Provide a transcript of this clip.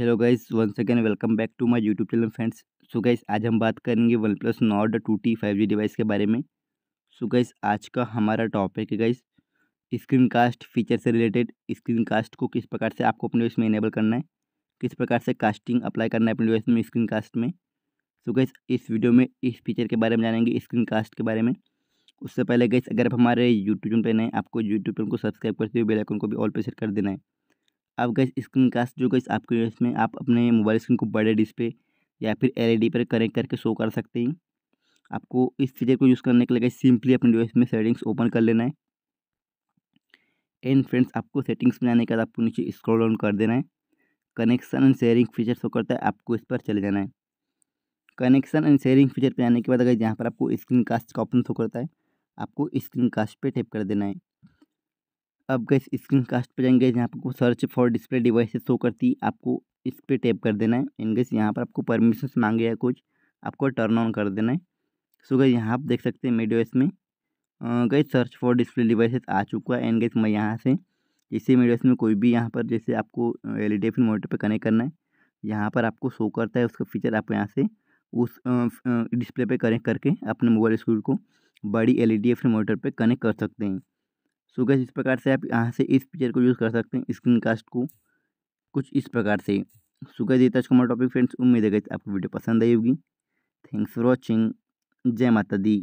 hello guys one second welcome back to my YouTube channel friends so guys आज हम बात करेंगे one plus Nord two T five G device के बारे में सो so गाइस आज का हमारा टॉपिक है गाइस स्क्रीन कास्ट फीचर से रिलेटेड स्क्रीन कास्ट को किस प्रकार से आपको अपने इसमें में इनेबल करना है किस प्रकार से कास्टिंग अप्लाई करना है अपने डिवाइस में स्क्रीन कास्ट में सो so गाइस इस वीडियो में इस फीचर के बारे में जानेंगे स्क्रीन कास्ट के बारे में उससे पहले गाइस अगर आप हमारे यूट्यूब चैनल पर नए आपको यूट्यूब चैनल को सब्सक्राइब करते हुए बेलाइकन को भी ऑल पर सेट कर देना है आप गैस स्क्रीन कास्ट जो गैस आपके इसमें आप अपने मोबाइल स्क्रीन को बड़े डिस्प्ले या फिर एलईडी पर कनेक्ट करके शो कर सकते हैं आपको इस फीचर को यूज़ करने के लिए सिंपली अपने डिवाइस में सेटिंग्स ओपन कर लेना है एंड फ्रेंड्स आपको सेटिंग्स में आने के बाद आपको नीचे स्क्रॉल डाउन कर देना है connection and sharing feature show करता है आपको इस पर चले जाना है कनेक्शन एंड शेयरिंग फीचर पर आने के बाद अगर यहाँ पर आपको स्क्रीन कास्ट का ऑप्शन शो करता है आपको स्क्रीन कास्ट पर टैप कर देना है अब गए स्क्रीन कास्ट पर जाएंगे यहाँ आपको search for display device show करती है आपको इस पर टैप कर देना है एंड गेस यहाँ पर आपको परमिशन मांगे या कुछ आपको टर्न ऑन कर देना है सो गई यहाँ आप देख सकते हैं मीडियोस में गई सर्च फॉर डिस्प्ले डिवाइसेस आ चुका है एंड गेस मैं यहाँ से इसी मीडियोस में कोई भी यहाँ पर जैसे आपको एल ई डी मोटर पर कनेक्ट करना है यहाँ पर आपको शो करता है उसका फीचर आप यहाँ से उस डिस्प्ले पर कनेक्ट करके अपने मोबाइल स्क्रीन को बड़ी एल ई डी मोटर पर कनेक्ट कर सकते हैं सो गैस इस प्रकार से आप यहाँ से इस फीचर को यूज़ कर सकते हैं स्क्रीन कास्ट को कुछ इस प्रकार से सो गैस ये था हमारा टॉपिक फ्रेंड्स उम्मीद है गई आपको वीडियो पसंद आई होगी थैंक्स फॉर वॉचिंग जय माता दी